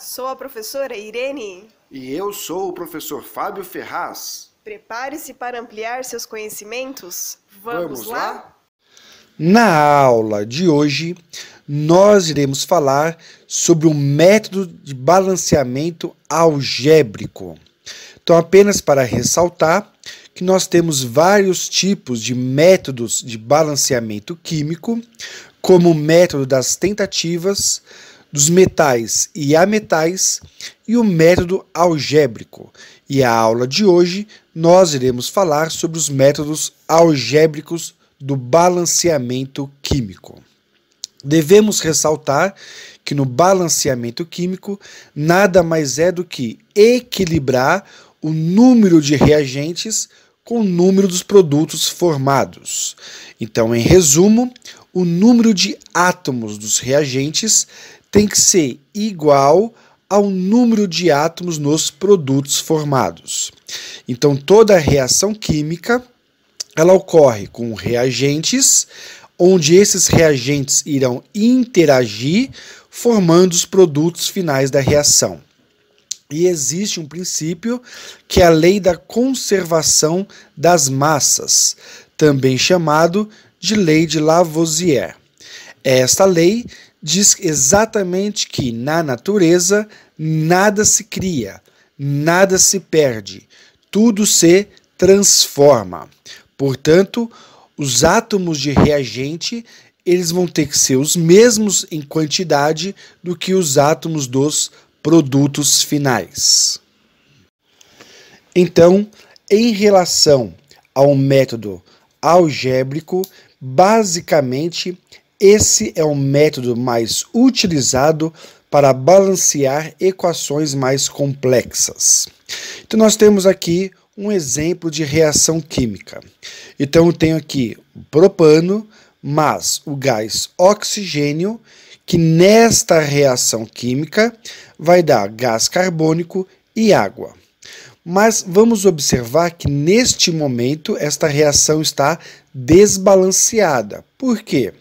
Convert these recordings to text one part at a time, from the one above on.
sou a professora Irene. E eu sou o professor Fábio Ferraz. Prepare-se para ampliar seus conhecimentos. Vamos, Vamos lá? lá? Na aula de hoje, nós iremos falar sobre o método de balanceamento algébrico. Então, apenas para ressaltar que nós temos vários tipos de métodos de balanceamento químico, como o método das tentativas, dos metais e ametais e o método algébrico. E a aula de hoje nós iremos falar sobre os métodos algébricos do balanceamento químico. Devemos ressaltar que no balanceamento químico nada mais é do que equilibrar o número de reagentes com o número dos produtos formados. Então, em resumo, o número de átomos dos reagentes tem que ser igual ao número de átomos nos produtos formados. Então, toda reação química ela ocorre com reagentes, onde esses reagentes irão interagir, formando os produtos finais da reação. E existe um princípio que é a lei da conservação das massas, também chamado de lei de Lavoisier. É esta lei diz exatamente que na natureza nada se cria, nada se perde, tudo se transforma. Portanto, os átomos de reagente eles vão ter que ser os mesmos em quantidade do que os átomos dos produtos finais. Então, em relação ao método algébrico, basicamente esse é o método mais utilizado para balancear equações mais complexas. Então, nós temos aqui um exemplo de reação química. Então, eu tenho aqui o propano mais o gás oxigênio, que nesta reação química vai dar gás carbônico e água. Mas vamos observar que neste momento esta reação está desbalanceada. Por quê?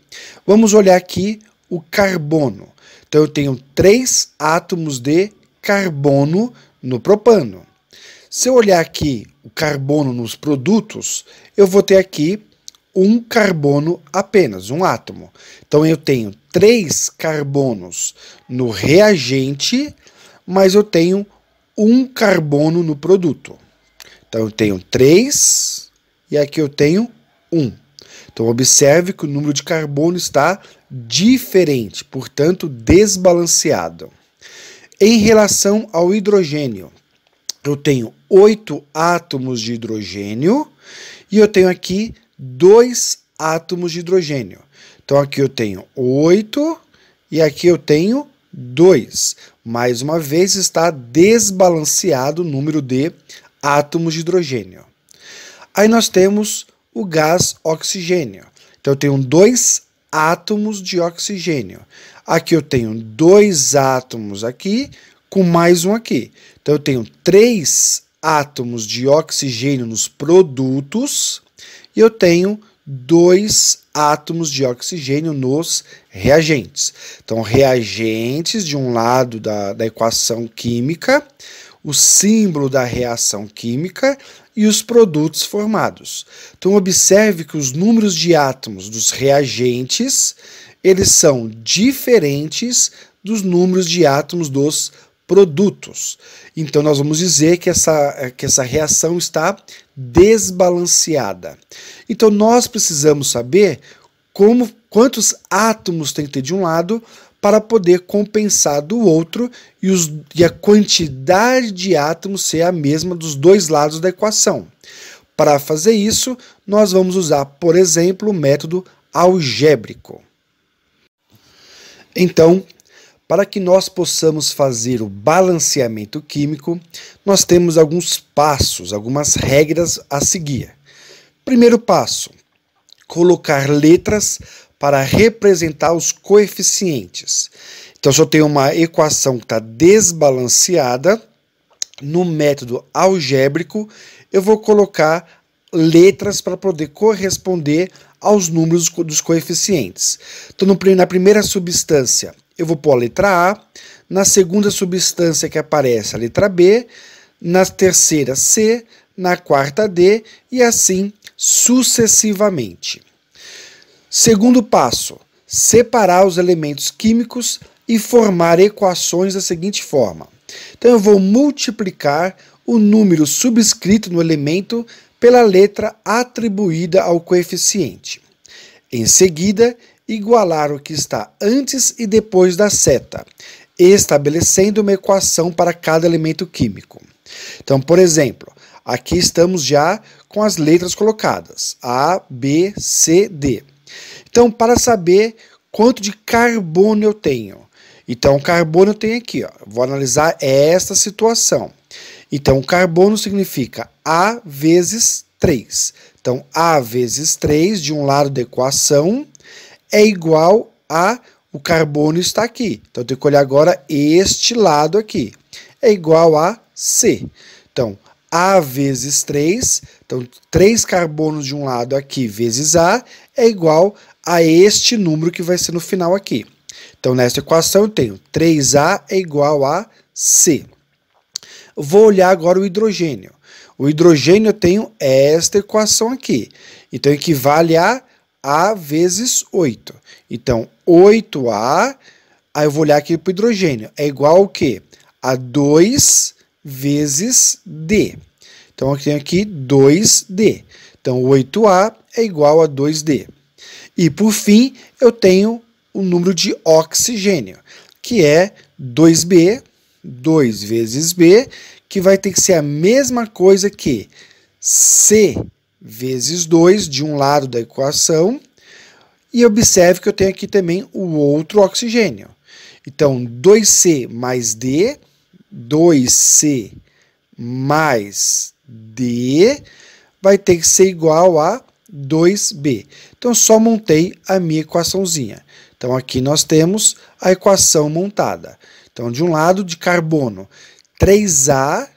Vamos olhar aqui o carbono. Então eu tenho três átomos de carbono no propano. Se eu olhar aqui o carbono nos produtos, eu vou ter aqui um carbono apenas, um átomo. Então eu tenho três carbonos no reagente, mas eu tenho um carbono no produto. Então eu tenho três e aqui eu tenho um. Então, observe que o número de carbono está diferente, portanto, desbalanceado. Em relação ao hidrogênio, eu tenho oito átomos de hidrogênio e eu tenho aqui dois átomos de hidrogênio. Então, aqui eu tenho oito e aqui eu tenho dois. Mais uma vez, está desbalanceado o número de átomos de hidrogênio. Aí nós temos o gás oxigênio. Então eu tenho dois átomos de oxigênio. Aqui eu tenho dois átomos aqui com mais um aqui. Então eu tenho três átomos de oxigênio nos produtos e eu tenho dois átomos de oxigênio nos reagentes. Então, reagentes de um lado da, da equação química, o símbolo da reação química e os produtos formados. Então observe que os números de átomos dos reagentes, eles são diferentes dos números de átomos dos produtos. Então nós vamos dizer que essa, que essa reação está desbalanceada. Então nós precisamos saber como quantos átomos tem que ter de um lado para poder compensar do outro e, os, e a quantidade de átomos ser a mesma dos dois lados da equação. Para fazer isso, nós vamos usar, por exemplo, o método algébrico. Então, para que nós possamos fazer o balanceamento químico, nós temos alguns passos, algumas regras a seguir. Primeiro passo: colocar letras para representar os coeficientes. Então, se eu tenho uma equação que está desbalanceada, no método algébrico, eu vou colocar letras para poder corresponder aos números dos coeficientes. Então, na primeira substância, eu vou pôr a letra A, na segunda substância que aparece a letra B, na terceira C, na quarta D e assim sucessivamente. Segundo passo: separar os elementos químicos e formar equações da seguinte forma. Então eu vou multiplicar o número subscrito no elemento pela letra atribuída ao coeficiente. Em seguida, igualar o que está antes e depois da seta, estabelecendo uma equação para cada elemento químico. Então, por exemplo, aqui estamos já com as letras colocadas: A, B, C, D. Então, para saber quanto de carbono eu tenho. Então, carbono eu tenho aqui, ó. Vou analisar esta situação. Então, carbono significa A vezes 3. Então, A vezes 3 de um lado da equação é igual a o carbono está aqui. Então, eu tenho que olhar agora este lado aqui. É igual a C. Então, A vezes 3, então 3 carbonos de um lado aqui vezes A é igual a este número que vai ser no final aqui. Então, nesta equação, eu tenho 3A é igual a C. Vou olhar agora o hidrogênio. O hidrogênio eu tenho esta equação aqui. Então, equivale a A vezes 8. Então, 8A, aí eu vou olhar aqui para o hidrogênio, é igual ao quê? A 2 vezes D. Então, eu tenho aqui 2D. Então, 8A é igual a 2D. E por fim, eu tenho o número de oxigênio, que é 2B, 2 vezes B, que vai ter que ser a mesma coisa que C vezes 2 de um lado da equação. E observe que eu tenho aqui também o outro oxigênio. Então, 2C mais D, 2C mais D vai ter que ser igual a 2B. Então, só montei a minha equaçãozinha. Então, aqui nós temos a equação montada. Então, de um lado, de carbono, 3A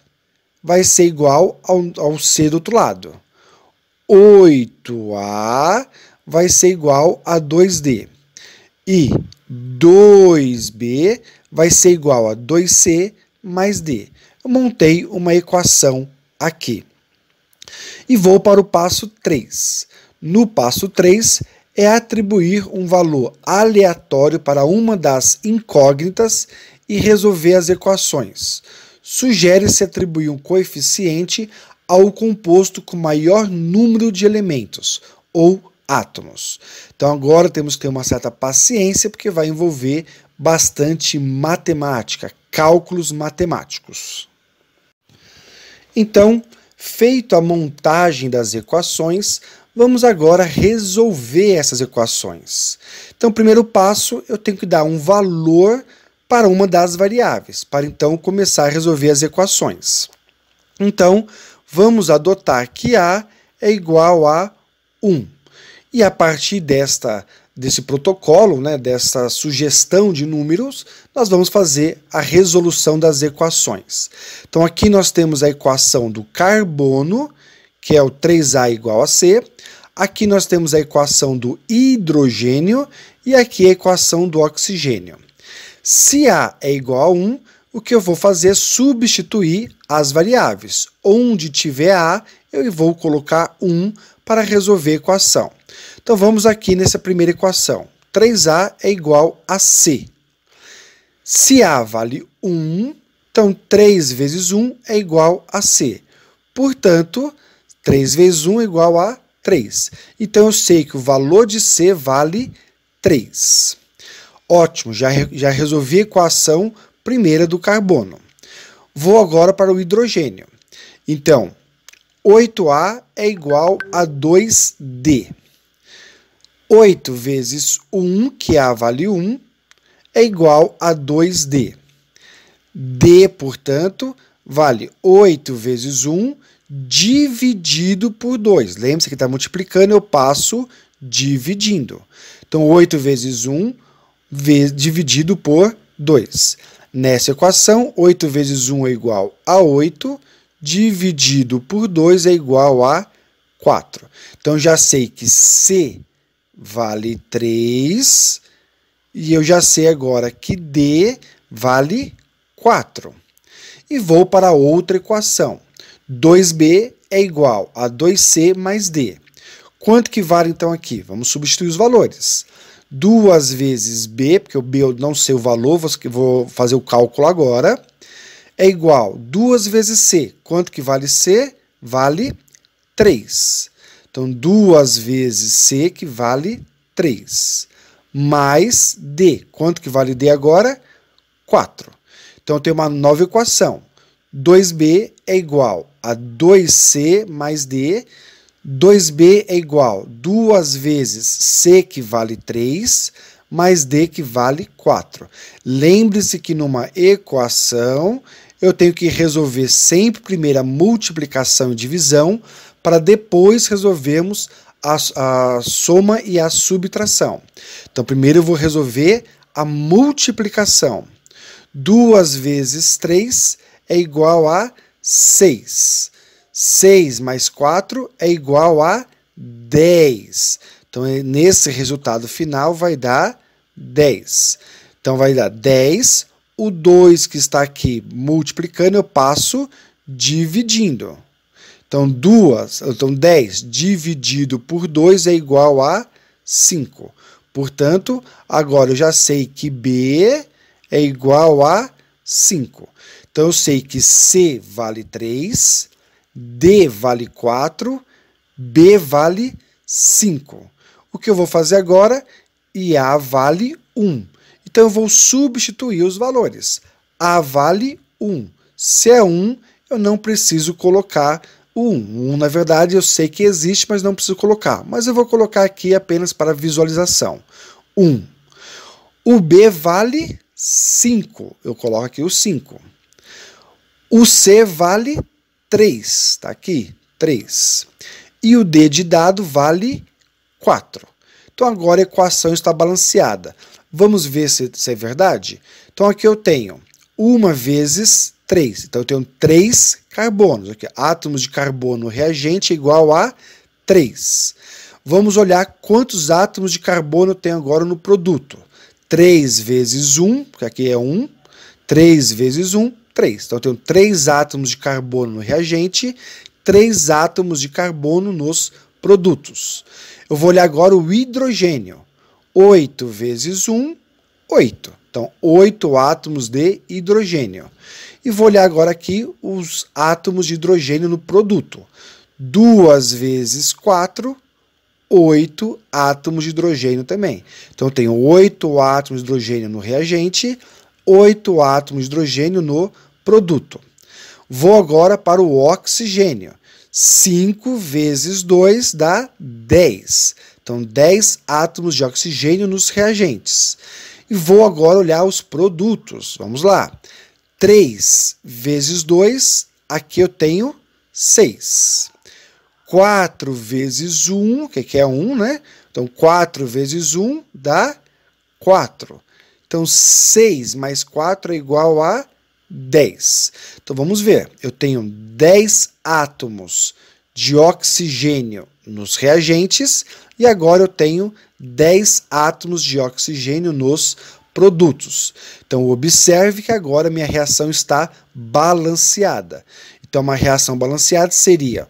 vai ser igual ao, ao C do outro lado. 8A vai ser igual a 2D. E 2B vai ser igual a 2C mais D. Eu montei uma equação aqui. E vou para o passo 3. No passo 3, é atribuir um valor aleatório para uma das incógnitas e resolver as equações. Sugere-se atribuir um coeficiente ao composto com maior número de elementos, ou átomos. Então agora temos que ter uma certa paciência, porque vai envolver bastante matemática, cálculos matemáticos. Então, feito a montagem das equações, Vamos agora resolver essas equações. Então, primeiro passo, eu tenho que dar um valor para uma das variáveis, para então começar a resolver as equações. Então, vamos adotar que A é igual a 1. E a partir desta desse protocolo, né, dessa sugestão de números, nós vamos fazer a resolução das equações. Então aqui nós temos a equação do carbono, que é o 3A igual a C. Aqui nós temos a equação do hidrogênio e aqui a equação do oxigênio. Se A é igual a 1, o que eu vou fazer é substituir as variáveis. Onde tiver A, eu vou colocar 1 para resolver a equação. Então vamos aqui nessa primeira equação. 3A é igual a C. Se A vale 1, então 3 vezes 1 é igual a C. Portanto, 3 vezes 1 é igual a 3. Então eu sei que o valor de C vale 3. Ótimo, já, já resolvi a equação primeira do carbono. Vou agora para o hidrogênio. Então, 8A é igual a 2D. 8 vezes 1, que A vale 1, é igual a 2D. D, portanto, vale 8 vezes 1, dividido por 2. Lembre-se que está multiplicando, eu passo dividindo. Então, 8 vezes 1 dividido por 2. Nessa equação, 8 vezes 1 é igual a 8, dividido por 2 é igual a 4. Então, já sei que C vale 3, e eu já sei agora que D vale 4. E vou para outra equação. 2b é igual a 2c mais d. Quanto que vale então aqui? Vamos substituir os valores. 2 vezes b, porque o b eu não sei o valor, vou fazer o cálculo agora, é igual a 2 vezes c. Quanto que vale c? Vale 3. Então, 2 vezes c, que vale 3, mais d. Quanto que vale d agora? 4. Então, eu tenho uma nova equação. 2b é igual a 2c mais d. 2b é igual duas vezes c, que vale 3, mais d, que vale 4. Lembre-se que numa equação eu tenho que resolver sempre primeiro a multiplicação e divisão para depois resolvermos a, a soma e a subtração. Então, primeiro eu vou resolver a multiplicação. 2 vezes 3 é igual a 6. 6 mais 4 é igual a 10. Então, é, nesse resultado final vai dar 10. Então, vai dar 10. O 2 que está aqui multiplicando, eu passo dividindo. Então, duas, então 10 dividido por 2 é igual a 5. Portanto, agora eu já sei que B é igual a 5. Então eu sei que C vale 3, D vale 4, B vale 5. O que eu vou fazer agora? E A vale 1. Então eu vou substituir os valores. A vale 1. Se é 1, eu não preciso colocar o 1. 1, na verdade, eu sei que existe, mas não preciso colocar. Mas eu vou colocar aqui apenas para visualização. 1. O B vale 5. Eu coloco aqui o 5. O C vale 3, tá aqui, 3. E o D de dado vale 4. Então agora a equação está balanceada. Vamos ver se, se é verdade? Então aqui eu tenho 1 vezes 3. Então eu tenho 3 carbonos. Aqui, átomos de carbono reagente é igual a 3. Vamos olhar quantos átomos de carbono tem agora no produto. 3 vezes 1, que aqui é 1, 3 vezes 1, 3. Então eu tenho 3 átomos de carbono no reagente, 3 átomos de carbono nos produtos. Eu vou olhar agora o hidrogênio. 8 vezes 1, 8. Então, 8 átomos de hidrogênio. E vou olhar agora aqui os átomos de hidrogênio no produto. 2 vezes 4, 8 átomos de hidrogênio também. Então, eu tenho 8 átomos de hidrogênio no reagente, 8 átomos de hidrogênio no produto. Vou agora para o oxigênio. 5 vezes 2 dá 10. Então, 10 átomos de oxigênio nos reagentes. E vou agora olhar os produtos. Vamos lá. 3 vezes 2, aqui eu tenho 6. 4 vezes 1, que é 1, né? Então, 4 vezes 1 dá 4. Então, 6 mais 4 é igual a 10. Então, vamos ver. Eu tenho 10 átomos de oxigênio nos reagentes e agora eu tenho 10 átomos de oxigênio nos produtos. Então, observe que agora minha reação está balanceada. Então, uma reação balanceada seria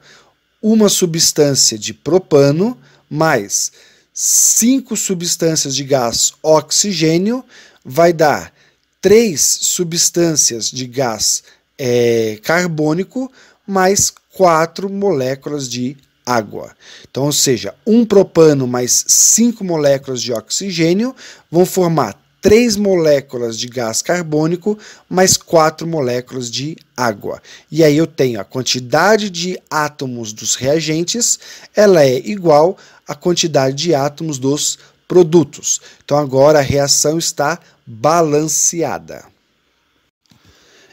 uma substância de propano mais cinco substâncias de gás oxigênio vai dar três substâncias de gás é, carbônico mais quatro moléculas de água. Então, ou seja, um propano mais cinco moléculas de oxigênio vão formar três moléculas de gás carbônico mais quatro moléculas de água. E aí eu tenho a quantidade de átomos dos reagentes, ela é igual à quantidade de átomos dos produtos. Então agora a reação está balanceada.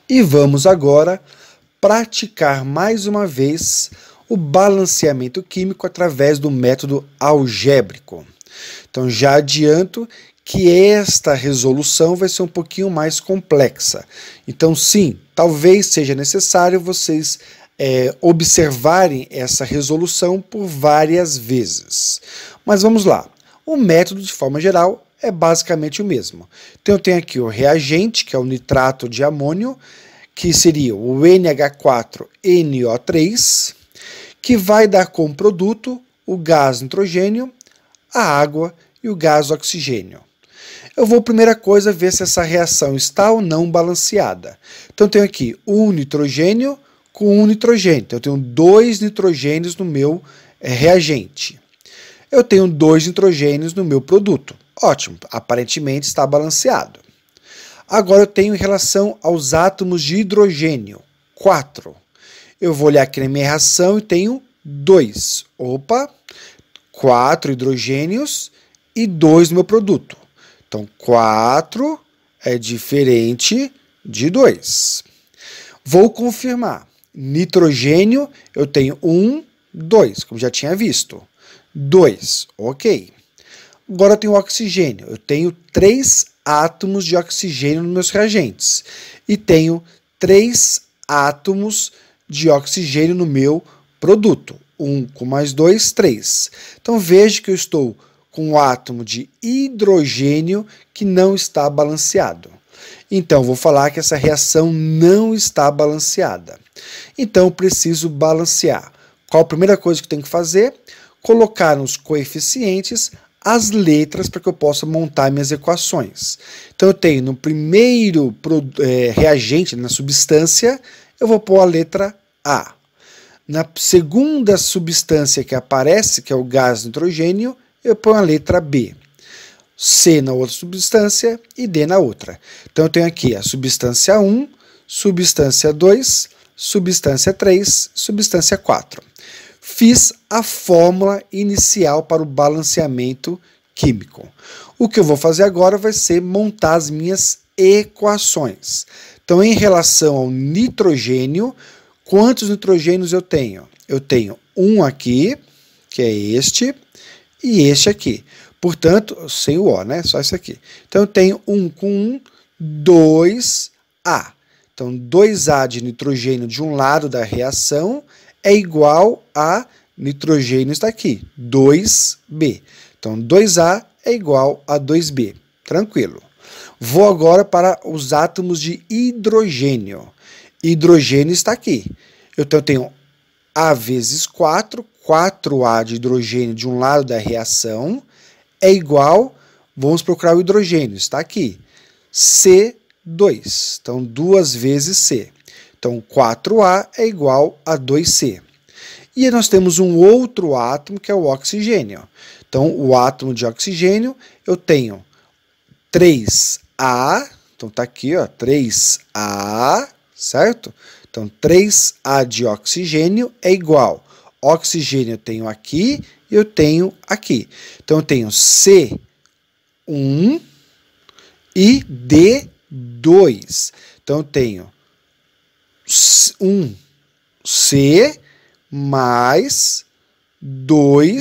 E vamos agora praticar mais uma vez o balanceamento químico através do método algébrico. Então já adianto que esta resolução vai ser um pouquinho mais complexa. Então, sim, talvez seja necessário vocês é, observarem essa resolução por várias vezes. Mas vamos lá. O método, de forma geral, é basicamente o mesmo. Então eu tenho aqui o reagente, que é o nitrato de amônio, que seria o NH4NO3, que vai dar como produto o gás nitrogênio, a água e o gás oxigênio. Eu vou, primeira coisa, ver se essa reação está ou não balanceada. Então, eu tenho aqui um nitrogênio com um nitrogênio. Então, eu tenho dois nitrogênios no meu eh, reagente eu tenho dois nitrogênios no meu produto. Ótimo, aparentemente está balanceado. Agora eu tenho em relação aos átomos de hidrogênio, 4. Eu vou olhar aqui na minha reação e tenho 2. Opa, 4 hidrogênios e 2 no meu produto. Então, 4 é diferente de 2. Vou confirmar. Nitrogênio, eu tenho 1, um, 2, como já tinha visto. 2. Ok. Agora eu tenho oxigênio. Eu tenho 3 átomos de oxigênio nos meus reagentes. E tenho 3 átomos de oxigênio no meu produto. 1 um com mais 2, 3. Então veja que eu estou com o um átomo de hidrogênio que não está balanceado. Então, vou falar que essa reação não está balanceada. Então, preciso balancear. Qual a primeira coisa que eu tenho que fazer? colocar nos coeficientes as letras para que eu possa montar minhas equações. Então eu tenho no primeiro é, reagente, na substância, eu vou pôr a letra A. Na segunda substância que aparece, que é o gás nitrogênio, eu ponho a letra B. C na outra substância e D na outra. Então eu tenho aqui a substância 1, substância 2, substância 3, substância 4 fiz a fórmula inicial para o balanceamento químico. O que eu vou fazer agora vai ser montar as minhas equações. Então, em relação ao nitrogênio, quantos nitrogênios eu tenho? Eu tenho um aqui, que é este, e este aqui. Portanto, sem o O, né? Só isso aqui. Então, eu tenho um com um, dois a Então, 2A de nitrogênio de um lado da reação é igual a nitrogênio está aqui, 2B. Então, 2A é igual a 2B. Tranquilo. Vou agora para os átomos de hidrogênio. Hidrogênio está aqui. Então, eu tenho A vezes 4, 4A de hidrogênio de um lado da reação é igual, vamos procurar o hidrogênio, está aqui, C2. Então, duas vezes C. Então, 4A é igual a 2C. E nós temos um outro átomo que é o oxigênio. Então, o átomo de oxigênio, eu tenho 3A, então está aqui, ó, 3A, certo? Então, 3A de oxigênio é igual. Oxigênio eu tenho aqui, e eu tenho aqui. Então, eu tenho C1 e D2. Então, eu tenho um C mais 2D.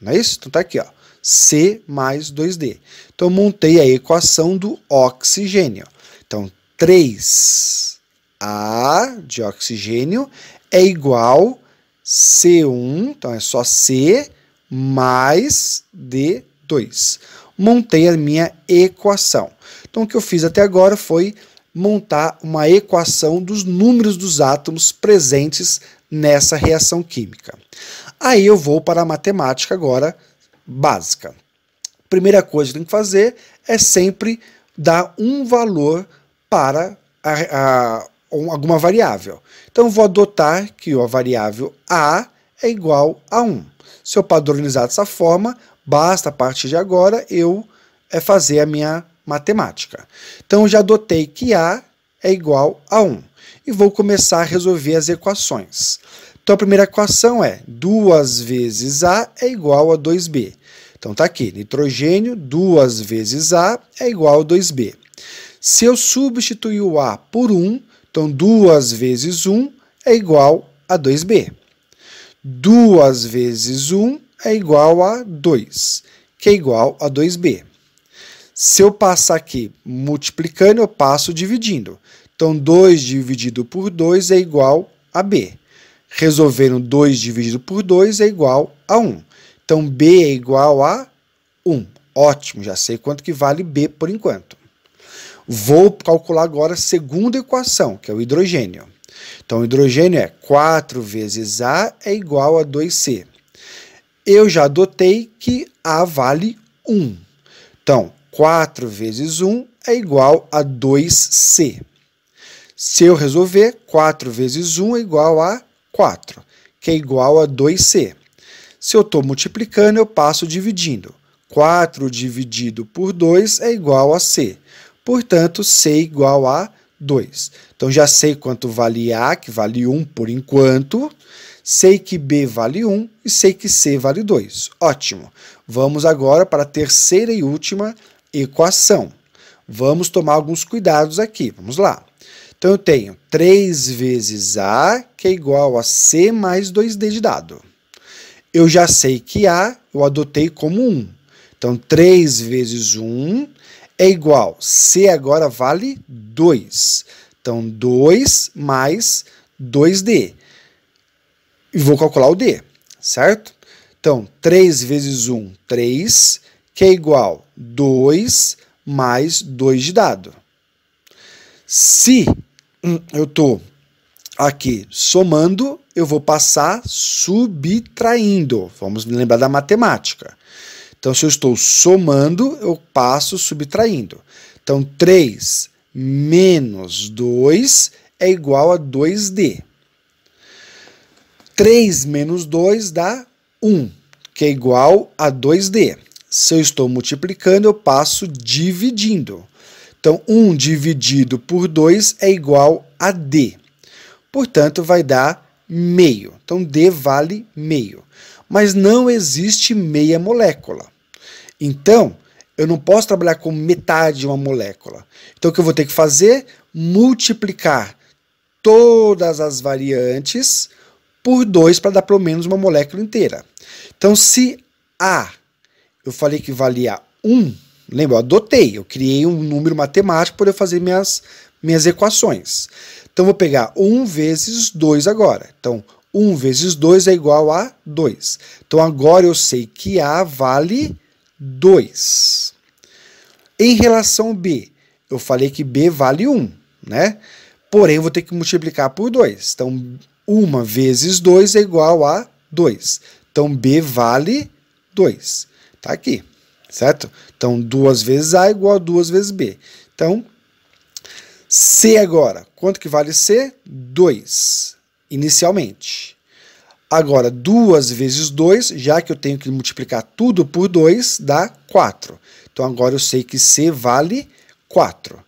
Não é isso? Então tá aqui, ó. C mais 2D. Então montei a equação do oxigênio. Então 3A de oxigênio é igual C1, então é só C mais D2. Montei a minha equação. Então o que eu fiz até agora foi montar uma equação dos números dos átomos presentes nessa reação química. Aí eu vou para a matemática agora básica. Primeira coisa que tem que fazer é sempre dar um valor para a, a, alguma variável. Então vou adotar que a variável a é igual a 1. Se eu padronizar dessa forma, basta a partir de agora eu é fazer a minha matemática. Então já adotei que A é igual a 1 e vou começar a resolver as equações. Então a primeira equação é 2 vezes A é igual a 2B. Então está aqui, nitrogênio 2 vezes A é igual a 2B. Se eu substituir o A por 1, então 2 vezes 1 é igual a 2B. 2 vezes 1 é igual a 2, que é igual a 2B. Se eu passar aqui multiplicando, eu passo dividindo. Então, 2 dividido por 2 é igual a B. Resolvendo 2 dividido por 2 é igual a 1. Então, B é igual a 1. Ótimo, já sei quanto que vale B por enquanto. Vou calcular agora a segunda equação, que é o hidrogênio. Então, o hidrogênio é 4 vezes A é igual a 2C. Eu já adotei que A vale 1. Então, 4 vezes 1 é igual a 2C. Se eu resolver, 4 vezes 1 é igual a 4, que é igual a 2C. Se eu estou multiplicando, eu passo dividindo. 4 dividido por 2 é igual a C. Portanto, C é igual a 2. Então, já sei quanto vale A, que vale 1 por enquanto. Sei que B vale 1 e sei que C vale 2. Ótimo. Vamos agora para a terceira e última equação. Vamos tomar alguns cuidados aqui. Vamos lá. Então, eu tenho 3 vezes A, que é igual a C mais 2D de dado. Eu já sei que A eu adotei como 1. Então, 3 vezes 1 é igual. C agora vale 2. Então, 2 mais 2D. E vou calcular o D, certo? Então, 3 vezes 1, 3 que é igual 2 mais 2 de dado. Se hum, eu estou aqui somando, eu vou passar subtraindo. Vamos lembrar da matemática. Então, se eu estou somando, eu passo subtraindo. Então, 3 menos 2 é igual a 2D. 3 menos 2 dá 1, que é igual a 2D. Se eu estou multiplicando, eu passo dividindo. Então, 1 dividido por 2 é igual a D. Portanto, vai dar meio. Então, D vale meio. Mas não existe meia molécula. Então, eu não posso trabalhar com metade de uma molécula. Então, o que eu vou ter que fazer? Multiplicar todas as variantes por 2 para dar pelo menos uma molécula inteira. Então, se A eu falei que valia 1, lembra? Eu adotei, eu criei um número matemático para eu fazer minhas, minhas equações. Então, vou pegar 1 vezes 2 agora. Então, 1 vezes 2 é igual a 2. Então, agora eu sei que A vale 2. Em relação a B, eu falei que B vale 1, né? Porém, eu vou ter que multiplicar por 2. Então, 1 vezes 2 é igual a 2. Então, B vale 2. Tá aqui, certo? Então, duas vezes A igual a duas vezes B. Então, C agora, quanto que vale C? 2, inicialmente. Agora, 2 vezes 2, já que eu tenho que multiplicar tudo por 2, dá 4. Então, agora eu sei que C vale 4.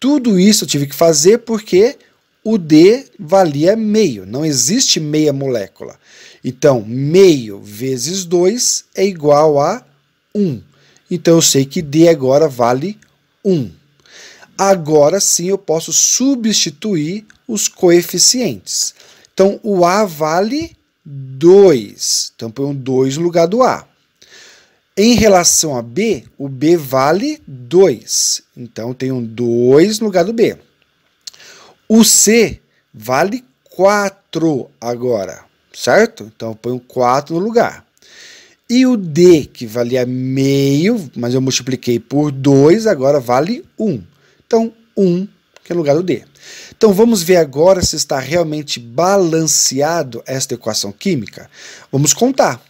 Tudo isso eu tive que fazer porque o D valia meio, não existe meia molécula. Então, meio vezes 2 é igual a 1. Então, eu sei que D agora vale 1. Agora sim eu posso substituir os coeficientes. Então, o A vale 2. Então, põe um 2 no lugar do A. Em relação a B, o B vale 2. Então, tem um 2 no lugar do B. O C vale 4 agora certo? Então eu ponho 4 no lugar. E o D, que valia meio, mas eu multipliquei por 2, agora vale 1. Então, 1, que é o lugar do D. Então vamos ver agora se está realmente balanceado esta equação química. Vamos contar.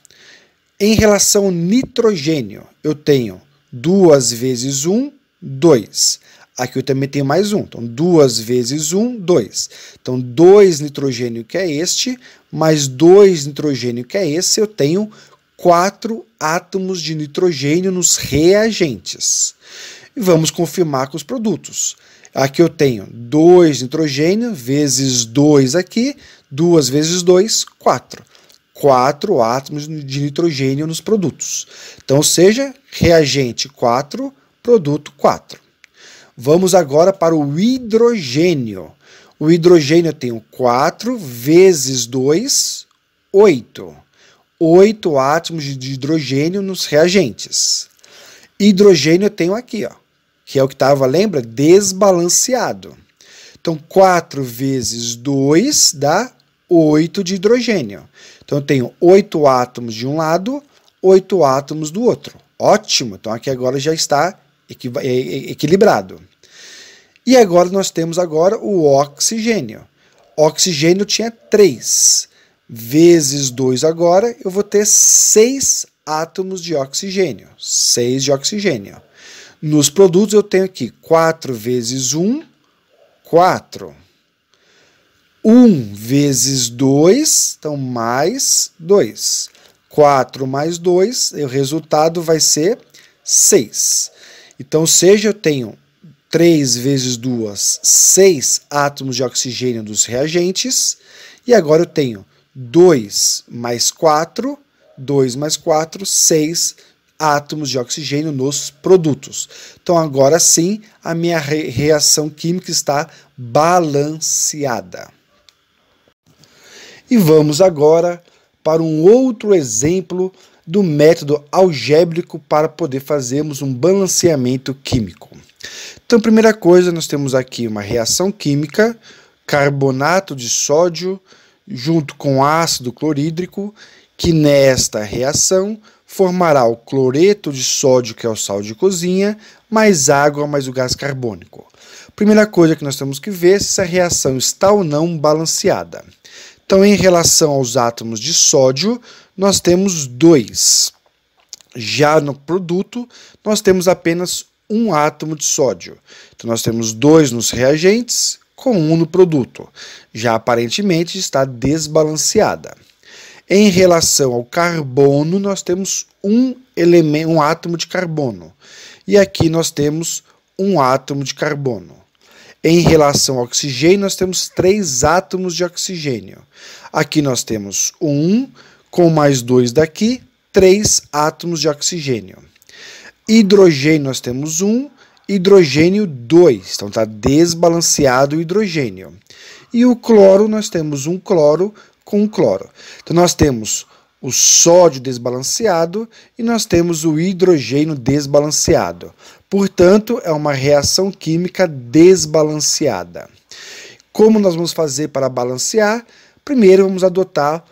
Em relação ao nitrogênio, eu tenho 2 vezes 1, 2. Aqui eu também tenho mais um. Então, 2 vezes 1, um, 2. Então, 2 nitrogênio, que é este, mais 2 nitrogênio, que é esse, eu tenho 4 átomos de nitrogênio nos reagentes. E vamos confirmar com os produtos. Aqui eu tenho 2 nitrogênio vezes 2 aqui, 2 vezes 2, 4. 4 átomos de nitrogênio nos produtos. Então, ou seja, reagente 4, produto 4. Vamos agora para o hidrogênio. O hidrogênio tem tenho 4 vezes 2, 8. 8 átomos de hidrogênio nos reagentes. Hidrogênio eu tenho aqui, ó, que é o que estava, lembra? Desbalanceado. Então, 4 vezes 2 dá 8 de hidrogênio. Então, eu tenho 8 átomos de um lado, 8 átomos do outro. Ótimo! Então, aqui agora já está equilibrado. E agora nós temos agora o oxigênio. Oxigênio tinha 3. Vezes 2 agora, eu vou ter 6 átomos de oxigênio. 6 de oxigênio. Nos produtos eu tenho aqui 4 vezes 1, 4. 1 vezes 2, então mais 2. 4 mais 2, o resultado vai ser 6. 6. Então, seja eu tenho 3 vezes 2, 6 átomos de oxigênio dos reagentes, e agora eu tenho 2 mais 4, 2 mais 4, 6 átomos de oxigênio nos produtos. Então, agora sim, a minha reação química está balanceada. E vamos agora para um outro exemplo do método algébrico para poder fazermos um balanceamento químico. Então, primeira coisa, nós temos aqui uma reação química, carbonato de sódio junto com ácido clorídrico, que nesta reação formará o cloreto de sódio, que é o sal de cozinha, mais água, mais o gás carbônico. Primeira coisa que nós temos que ver é se essa reação está ou não balanceada. Então, em relação aos átomos de sódio, nós temos dois. Já no produto, nós temos apenas um átomo de sódio. Então, nós temos dois nos reagentes com um no produto. Já aparentemente está desbalanceada. Em relação ao carbono, nós temos um, elemento, um átomo de carbono. E aqui nós temos um átomo de carbono. Em relação ao oxigênio, nós temos três átomos de oxigênio. Aqui nós temos um, com mais dois daqui, três átomos de oxigênio. Hidrogênio, nós temos um, hidrogênio dois. então está desbalanceado o hidrogênio. E o cloro, nós temos um cloro com um cloro. Então nós temos o sódio desbalanceado e nós temos o hidrogênio desbalanceado. Portanto, é uma reação química desbalanceada. Como nós vamos fazer para balancear? Primeiro vamos adotar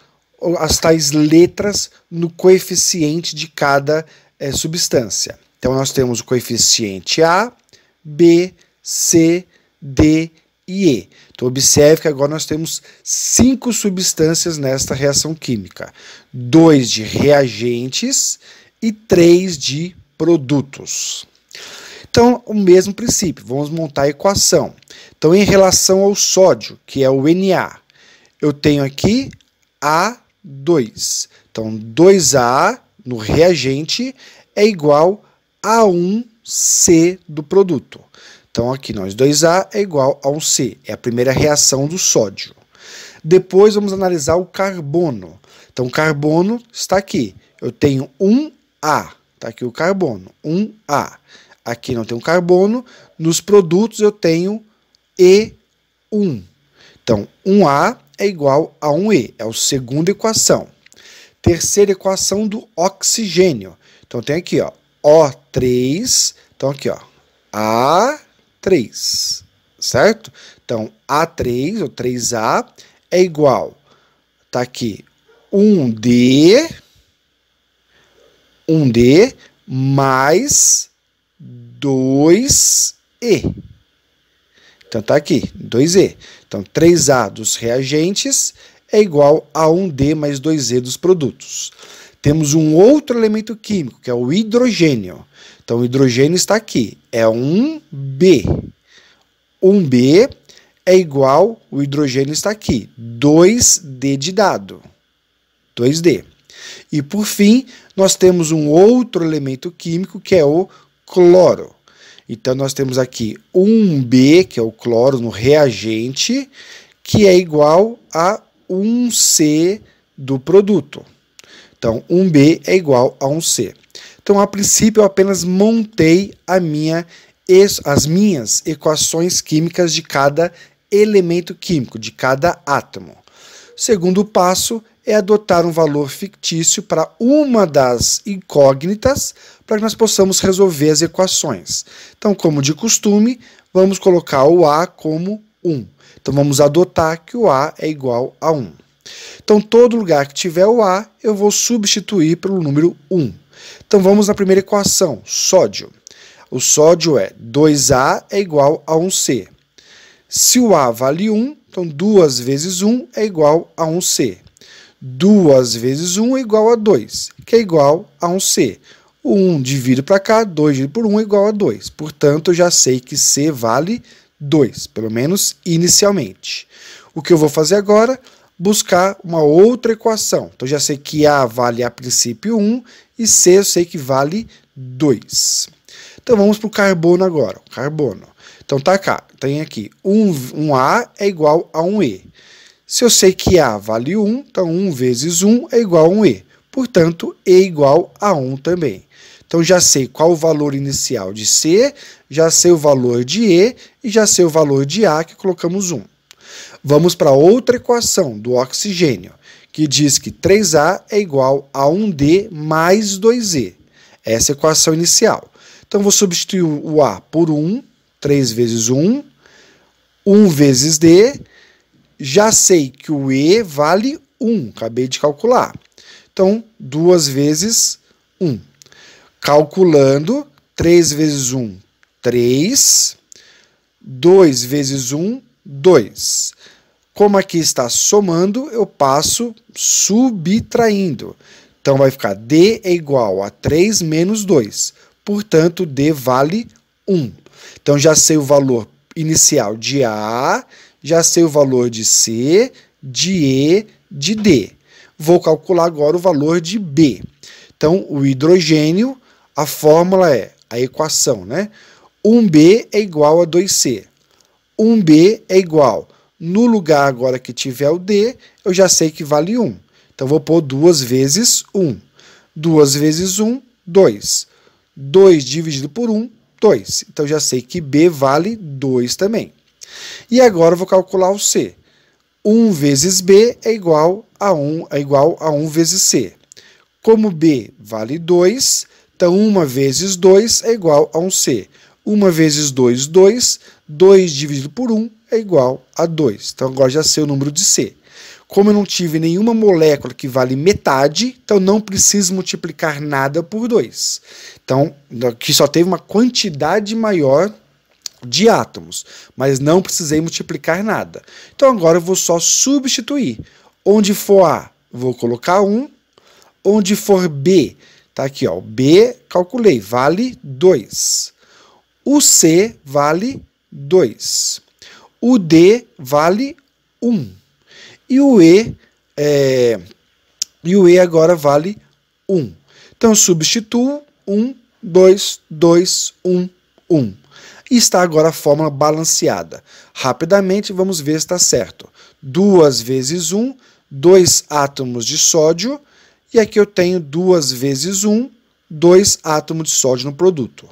as tais letras no coeficiente de cada é, substância. Então nós temos o coeficiente A, B, C, D e. Então, observe que agora nós temos cinco substâncias nesta reação química: dois de reagentes e três de produtos. Então, o mesmo princípio, vamos montar a equação. Então, em relação ao sódio, que é o Na, eu tenho aqui A2. Então, 2A no reagente é igual a 1C do produto. Então aqui nós 2A é igual a um C, é a primeira reação do sódio. Depois vamos analisar o carbono. Então o carbono está aqui. Eu tenho 1A, está aqui o carbono, 1A. Aqui não tem um carbono, nos produtos eu tenho E1. Então 1A é igual a um e é a segunda equação. Terceira equação do oxigênio. Então tem aqui, ó, O3, então aqui, ó, A 3, certo? Então, A3 ou 3A é igual, tá aqui, 1D, 1D mais 2E. Então, tá aqui, 2E. Então, 3A dos reagentes é igual a 1D mais 2E dos produtos. Temos um outro elemento químico, que é o hidrogênio. Então, o hidrogênio está aqui, é um B. Um B é igual, o hidrogênio está aqui, 2D de dado. 2D. E por fim, nós temos um outro elemento químico que é o cloro. Então, nós temos aqui 1B, que é o cloro no reagente, que é igual a 1C do produto. Então, 1B é igual a 1C. Então, a princípio, eu apenas montei a minha, as minhas equações químicas de cada elemento químico, de cada átomo. O segundo passo é adotar um valor fictício para uma das incógnitas para que nós possamos resolver as equações. Então, como de costume, vamos colocar o A como 1. Então, vamos adotar que o A é igual a 1. Então, todo lugar que tiver o A, eu vou substituir pelo número 1. Então vamos na primeira equação, sódio. O sódio é 2A é igual a 1C. Se o A vale 1, então 2 vezes 1 é igual a 1C. 2 vezes 1 é igual a 2, que é igual a 1C. O 1 dividido para cá, 2 dividido por 1 é igual a 2. Portanto, eu já sei que C vale 2, pelo menos inicialmente. O que eu vou fazer agora? Buscar uma outra equação. Então, já sei que A vale a princípio 1 e C eu sei que vale 2. Então vamos para o carbono agora. Carbono. Então tá cá, tem aqui. Um, um A é igual a um E. Se eu sei que A vale 1, então 1 vezes 1 é igual a 1E. Portanto, E igual a 1 também. Então já sei qual o valor inicial de C, já sei o valor de E e já sei o valor de A que colocamos 1. Vamos para outra equação do oxigênio que diz que 3A é igual a 1D mais 2E. Essa é a equação inicial. Então, vou substituir o A por 1, 3 vezes 1, 1 vezes D. Já sei que o E vale 1, acabei de calcular. Então, 2 vezes 1. Calculando, 3 vezes 1, 3. 2 vezes 1, 2. Como aqui está somando, eu passo subtraindo. Então vai ficar D é igual a 3 menos 2. Portanto, D vale 1. Então já sei o valor inicial de A, já sei o valor de C, de E, de D. Vou calcular agora o valor de B. Então, o hidrogênio, a fórmula é a equação, né? 1B é igual a 2C. 1B é igual a no lugar agora que tiver o D, eu já sei que vale 1. Então, vou pôr 2 vezes 1. 2 vezes 1, 2. 2 dividido por 1, 2. Então, já sei que B vale 2 também. E agora, eu vou calcular o C. 1 vezes B é igual a 1, é igual a 1 vezes C. Como B vale 2, então 1 vezes 2 é igual a 1C. 1 vezes 2, 2. 2 dividido por 1, é igual a 2. Então agora já sei o número de C. Como eu não tive nenhuma molécula que vale metade, então não preciso multiplicar nada por 2. Então, que só teve uma quantidade maior de átomos, mas não precisei multiplicar nada. Então agora eu vou só substituir. Onde for A, vou colocar 1. Onde for B, tá aqui, ó, B, calculei, vale 2. O C vale 2. O D vale 1. E o E, é, e o e agora vale 1. Então, substituo 1, 2, 2, 1, 1. E está agora a fórmula balanceada. Rapidamente, vamos ver se está certo. 2 vezes 1, 2 átomos de sódio. E aqui eu tenho 2 vezes 1, 2 átomos de sódio no produto.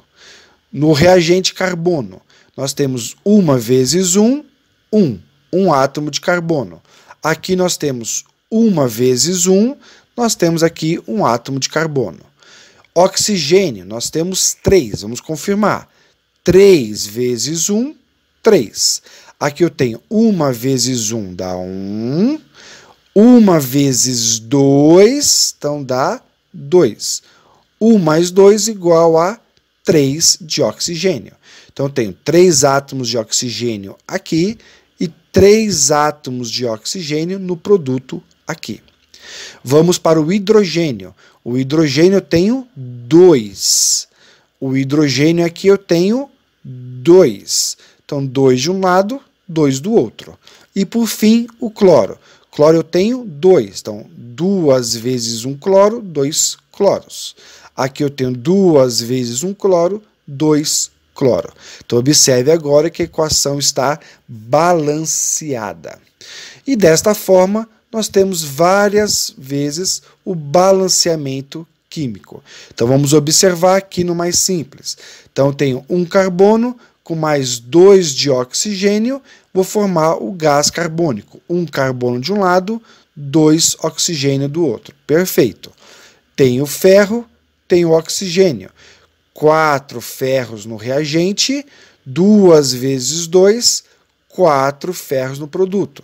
No reagente carbono, nós temos uma vezes um, um, um átomo de carbono. Aqui nós temos uma vezes um, nós temos aqui um átomo de carbono. Oxigênio, nós temos três, vamos confirmar. Três vezes um, três. Aqui eu tenho uma vezes um dá um, uma vezes dois, então dá dois. Um mais dois igual a três de oxigênio. Então eu tenho três átomos de oxigênio aqui e três átomos de oxigênio no produto aqui. Vamos para o hidrogênio. O hidrogênio eu tenho dois. O hidrogênio aqui eu tenho dois. Então, dois de um lado, dois do outro. E por fim, o cloro. Cloro eu tenho dois. Então, duas vezes um cloro, dois cloros. Aqui eu tenho duas vezes um cloro, dois cloro. Então, observe agora que a equação está balanceada. E desta forma, nós temos várias vezes o balanceamento químico. Então, vamos observar aqui no mais simples. Então, tenho um carbono com mais dois de oxigênio, vou formar o gás carbônico. Um carbono de um lado, dois oxigênio do outro. Perfeito. Tenho ferro, tenho oxigênio quatro ferros no reagente, duas vezes dois, quatro ferros no produto.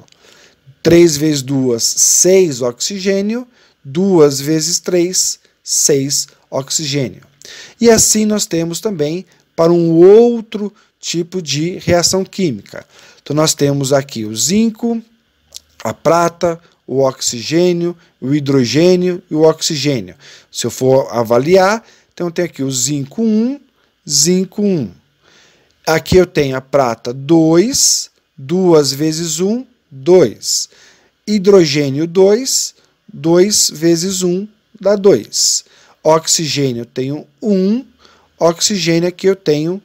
3 vezes 2, 6 oxigênio, 2 vezes 3, 6 oxigênio. E assim nós temos também para um outro tipo de reação química. Então nós temos aqui o zinco, a prata, o oxigênio, o hidrogênio e o oxigênio. Se eu for avaliar, então eu tenho aqui o zinco 1, zinco 1. Aqui eu tenho a prata 2, 2 vezes 1, 2. Hidrogênio 2, 2 vezes 1 dá 2. Oxigênio eu tenho 1, oxigênio aqui eu tenho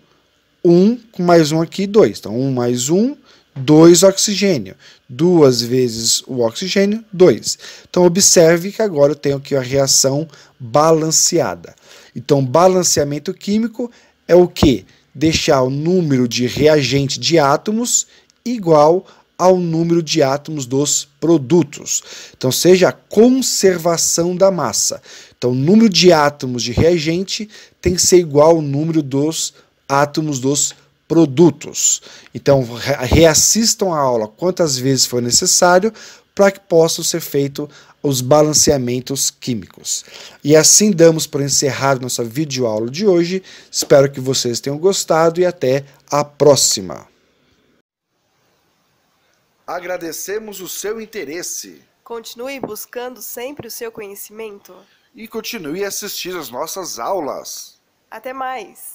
1, mais 1 aqui, 2. Então 1 mais 1, 2 oxigênio. 2 vezes o oxigênio, 2. Então observe que agora eu tenho aqui a reação balanceada. Então, balanceamento químico é o que? Deixar o número de reagente de átomos igual ao número de átomos dos produtos. Então, seja a conservação da massa. Então, o número de átomos de reagente tem que ser igual ao número dos átomos dos produtos. Então, reassistam a aula quantas vezes for necessário para que possa ser feito os balanceamentos químicos. E assim damos por encerrado nossa videoaula de hoje. Espero que vocês tenham gostado e até a próxima. Agradecemos o seu interesse. Continue buscando sempre o seu conhecimento. E continue assistindo as nossas aulas. Até mais!